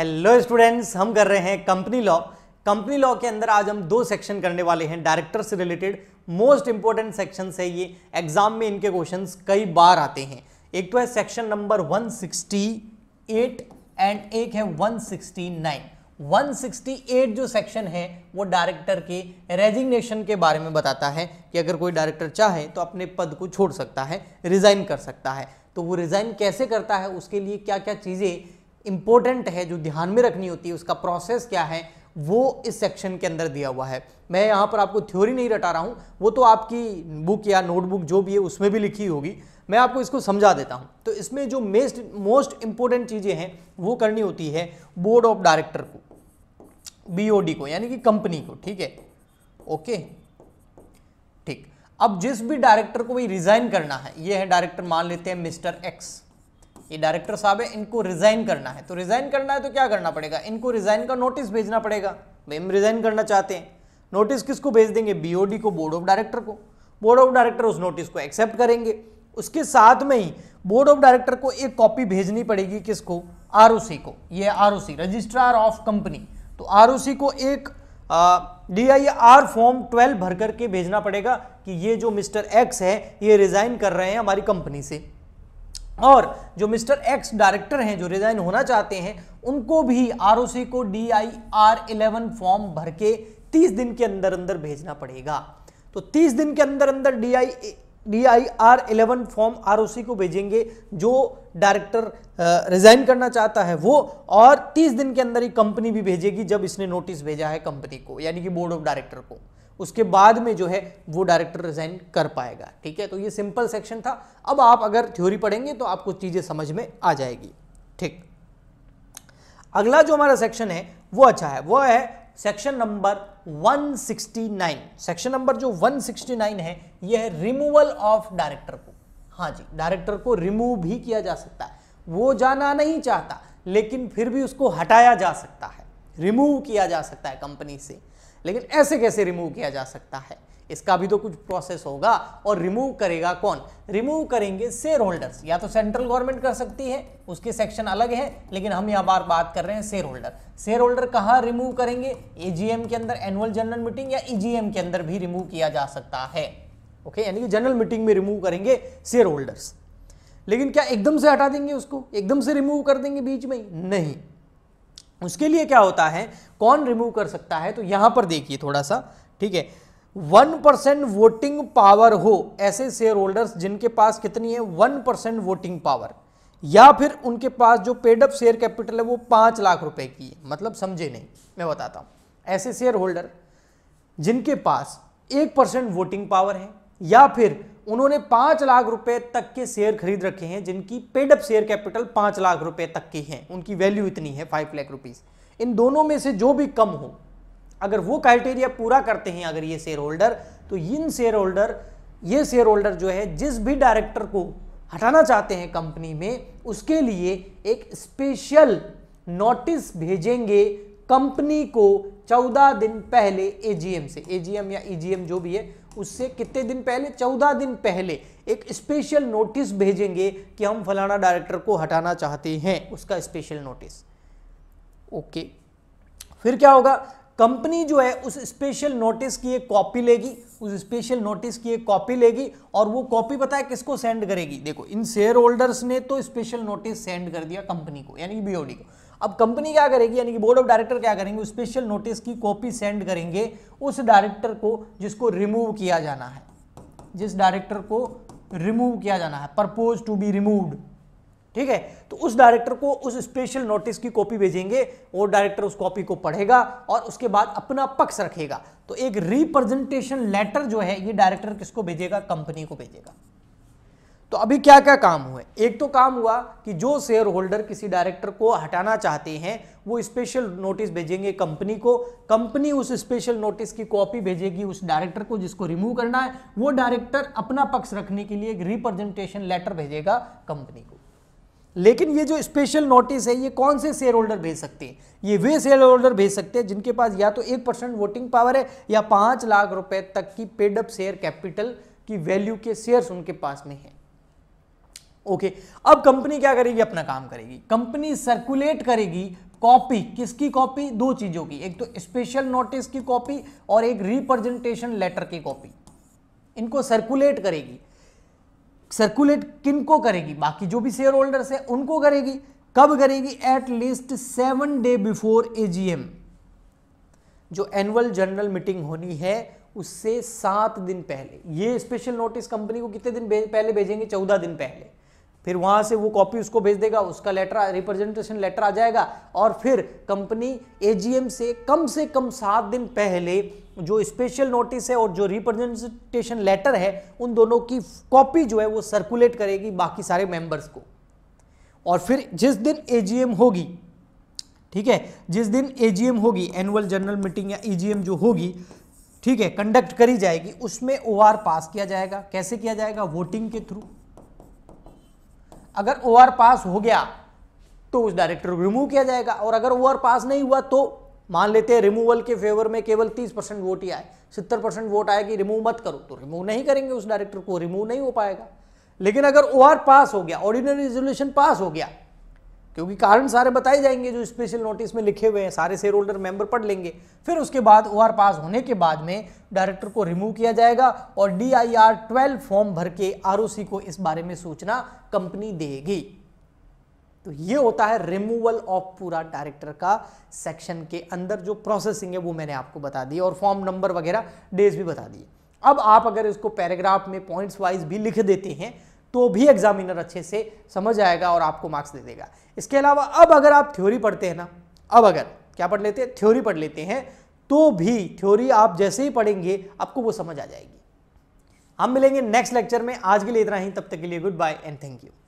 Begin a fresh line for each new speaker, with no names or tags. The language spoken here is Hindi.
हेलो स्टूडेंट्स हम कर रहे हैं कंपनी लॉ कंपनी लॉ के अंदर आज हम दो सेक्शन करने वाले हैं डायरेक्टर से रिलेटेड मोस्ट इंपॉर्टेंट सेक्शन है ये एग्जाम में इनके क्वेश्चन कई बार आते हैं एक तो है सेक्शन नंबर 168 एंड एक है 169 168 जो सेक्शन है वो डायरेक्टर के रेजिग्नेशन के बारे में बताता है कि अगर कोई डायरेक्टर चाहे तो अपने पद को छोड़ सकता है रिजाइन कर सकता है तो वो रिजाइन कैसे करता है उसके लिए क्या क्या चीज़ें इंपॉर्टेंट है जो ध्यान में रखनी होती है उसका प्रोसेस क्या है वो इस सेक्शन के अंदर दिया हुआ है मैं यहाँ पर आपको थ्योरी नहीं रटा रहा हूँ वो तो आपकी बुक या नोटबुक जो भी है उसमें भी लिखी होगी मैं आपको इसको समझा देता हूँ तो इसमें जो मेस्ट मोस्ट इंपॉर्टेंट चीज़ें हैं वो करनी होती है बोर्ड ऑफ डायरेक्टर को बी को यानी कि कंपनी को ठीक है ओके ठीक अब जिस भी डायरेक्टर को भाई रिजाइन करना है ये है डायरेक्टर मान लेते हैं मिस्टर एक्स ये डायरेक्टर साहब है इनको रिजाइन करना है तो रिजाइन करना है तो क्या करना पड़ेगा इनको रिजाइन का नोटिस भेजना पड़ेगा भाई हम रिजाइन करना चाहते हैं नोटिस किसको भेज देंगे बीओडी को बोर्ड ऑफ डायरेक्टर को बोर्ड ऑफ डायरेक्टर उस नोटिस को एक्सेप्ट करेंगे उसके साथ में ही बोर्ड ऑफ डायरेक्टर को एक कॉपी भेजनी पड़ेगी किसको आर को ये आर रजिस्ट्रार ऑफ कंपनी तो आर को एक D I R form twelve भर करके भेजना पड़ेगा कि ये जो मिस्टर एक्स है ये रिजाइन कर रहे हैं हमारी कंपनी से और जो मिस्टर एक्स डायरेक्टर हैं जो रिजाइन होना चाहते हैं उनको भी आर को D I R eleven form भर के तीस दिन के अंदर अंदर भेजना पड़ेगा तो तीस दिन के अंदर अंदर D I D I R eleven form R को भेजेंगे जो डायरेक्टर रिजाइन करना चाहता है वो और तीस दिन के अंदर ही कंपनी भी भेजेगी जब इसने नोटिस भेजा है कंपनी को यानी कि बोर्ड ऑफ डायरेक्टर को उसके बाद में जो है वो डायरेक्टर रिजाइन कर पाएगा ठीक है तो ये सिंपल सेक्शन था अब आप अगर थ्योरी पढ़ेंगे तो आपको चीज़ें समझ में आ जाएगी ठीक अगला जो हमारा सेक्शन है वो अच्छा है वो है सेक्शन नंबर 169 सेक्शन नंबर जो 169 है ये है रिमूवल ऑफ डायरेक्टर को हाँ जी डायरेक्टर को रिमूव भी किया जा सकता है वो जाना नहीं चाहता लेकिन फिर भी उसको हटाया जा सकता है रिमूव किया जा सकता है कंपनी से लेकिन ऐसे कैसे रिमूव किया जा सकता है इसका भी तो कुछ प्रोसेस होगा और रिमूव करेगा कौन रिमूव करेंगे शेयर होल्डर्स या तो सेंट्रल गवर्नमेंट कर सकती है उसके सेक्शन अलग है लेकिन हम यहाँ बार बात कर रहे हैं शेयर होल्डर शेयर होल्डर कहाँ रिमूव करेंगे एजीएम के अंदर एनुअल जनरल मीटिंग या ईजीएम e के अंदर भी रिमूव किया जा सकता है ओके यानी कि जनरल मीटिंग में रिमूव करेंगे शेयर होल्डर्स लेकिन क्या एकदम से हटा देंगे उसको एकदम से रिमूव कर देंगे बीच में नहीं उसके लिए क्या होता है कौन रिमूव कर सकता है तो यहां पर देखिए थोड़ा सा ठीक है वन परसेंट वोटिंग पावर हो ऐसे शेयर होल्डर्स जिनके पास कितनी है वन परसेंट वोटिंग पावर या फिर उनके पास जो पेडअप शेयर कैपिटल है वो पांच लाख रुपए की है मतलब समझे नहीं मैं बताता हूं ऐसे शेयर होल्डर जिनके पास एक परसेंट वोटिंग पावर है या फिर उन्होंने पांच लाख रुपए तक के शेयर खरीद रखे हैं जिनकी पेडअप शेयर कैपिटल पांच लाख रुपए तक की है उनकी वैल्यू इतनी है फाइव लाख रुपीज इन दोनों में से जो भी कम हो अगर वो क्राइटेरिया पूरा करते हैं अगर ये शेयर होल्डर तो इन शेयर होल्डर ये शेयर होल्डर जो है जिस भी डायरेक्टर को हटाना चाहते हैं कंपनी में उसके लिए एक स्पेशल नोटिस भेजेंगे कंपनी को चौदह दिन पहले एजीएम से एजीएम या ईजीएम e जो भी है उससे कितने दिन पहले चौदह दिन पहले एक स्पेशल नोटिस भेजेंगे कि हम फलाना डायरेक्टर को हटाना चाहते हैं उसका स्पेशल नोटिस ओके फिर क्या होगा कंपनी जो है उस स्पेशल नोटिस की एक कॉपी लेगी उस स्पेशल नोटिस की एक कॉपी लेगी और वो कॉपी पता है किसको सेंड करेगी देखो इन शेयर होल्डर्स ने तो स्पेशल नोटिस सेंड कर दिया कंपनी को यानी बीओडी को अब कंपनी क्या करेगी यानी कि बोर्ड ऑफ डायरेक्टर क्या करेंगे स्पेशल नोटिस की कॉपी सेंड करेंगे उस डायरेक्टर को जिसको रिमूव किया जाना है जिस डायरेक्टर को रिमूव किया जाना है परपोज टू बी रिमूव्ड ठीक है तो उस डायरेक्टर को उस स्पेशल नोटिस की कॉपी भेजेंगे वो डायरेक्टर उस कॉपी को पढ़ेगा और उसके बाद अपना पक्ष रखेगा तो एक रिप्रेजेंटेशन लेटर जो है ये डायरेक्टर किसको भेजेगा कंपनी को भेजेगा तो अभी क्या क्या काम हुए एक तो काम हुआ कि जो शेयर होल्डर किसी डायरेक्टर को हटाना चाहते हैं वो स्पेशल नोटिस भेजेंगे कंपनी को कंपनी उस स्पेशल नोटिस की कॉपी भेजेगी उस डायरेक्टर को जिसको रिमूव करना है वो डायरेक्टर अपना पक्ष रखने के लिए एक रिप्रेजेंटेशन लेटर भेजेगा कंपनी को लेकिन ये जो स्पेशल नोटिस है ये कौन से शेयर होल्डर भेज सकते हैं ये वे शेयर होल्डर भेज सकते हैं जिनके पास या तो एक परसेंट वोटिंग पावर है या पांच लाख रुपए तक की पेडअप शेयर कैपिटल की वैल्यू के शेयर्स उनके पास में हैं ओके अब कंपनी क्या करेगी अपना काम करेगी कंपनी सर्कुलेट करेगी कॉपी किसकी कॉपी दो चीजों की एक तो स्पेशल नोटिस की कॉपी और एक रिप्रेजेंटेशन लेटर की कॉपी इनको सर्कुलेट करेगी सर्कुलेट किनको करेगी बाकी जो भी शेयर होल्डर्स है उनको करेगी कब करेगी at least seven day before AGM जो एनुअल जनरल मीटिंग होनी है उससे सात दिन पहले ये स्पेशल नोटिस कंपनी को कितने दिन पहले भेजेंगे चौदह दिन पहले फिर वहाँ से वो कॉपी उसको भेज देगा उसका लेटर रिप्रेजेंटेशन लेटर आ जाएगा और फिर कंपनी एजीएम से कम से कम सात दिन पहले जो स्पेशल नोटिस है और जो रिप्रेजेंटेशन लेटर है उन दोनों की कॉपी जो है वो सर्कुलेट करेगी बाकी सारे मेंबर्स को और फिर जिस दिन एजीएम होगी ठीक है जिस दिन एजीएम होगी एनुअल जनरल मीटिंग या एजीएम जो होगी ठीक है कंडक्ट करी जाएगी उसमें ओ पास किया जाएगा कैसे किया जाएगा वोटिंग के थ्रू अगर आर पास हो गया तो उस डायरेक्टर को रिमूव किया जाएगा और अगर आर पास नहीं हुआ तो मान लेते हैं रिमूवल के फेवर में केवल 30 परसेंट वोट ही आए 70 परसेंट वोट आए कि रिमूव मत करो तो रिमूव नहीं करेंगे उस डायरेक्टर को रिमूव नहीं हो पाएगा लेकिन अगर आर पास हो गया ऑर्डिनरी रिजोल्यूशन पास हो गया क्योंकि कारण सारे बताए जाएंगे जो स्पेशल नोटिस में लिखे हुए हैं सारे शेयर होल्डर मेंबर पढ़ लेंगे फिर उसके बाद ओ पास होने के बाद में डायरेक्टर को रिमूव किया जाएगा और D I R twelve form भर के आर को इस बारे में सूचना कंपनी देगी तो ये होता है रिमूवल ऑफ पूरा डायरेक्टर का सेक्शन के अंदर जो प्रोसेसिंग है वो मैंने आपको बता दी और फॉर्म नंबर वगैरह डेज भी बता दिए अब आप अगर इसको पैराग्राफ में पॉइंट्स वाइज भी लिख देते हैं तो भी एग्जामिनर अच्छे से समझ आएगा और आपको मार्क्स दे देगा इसके अलावा अब अगर आप थ्योरी पढ़ते हैं ना अब अगर क्या पढ़ लेते हैं थ्योरी पढ़ लेते हैं तो भी थ्योरी आप जैसे ही पढ़ेंगे आपको वो समझ आ जाएगी हम मिलेंगे नेक्स्ट लेक्चर में आज के लिए इतना ही तब तक के लिए goodbye and thank you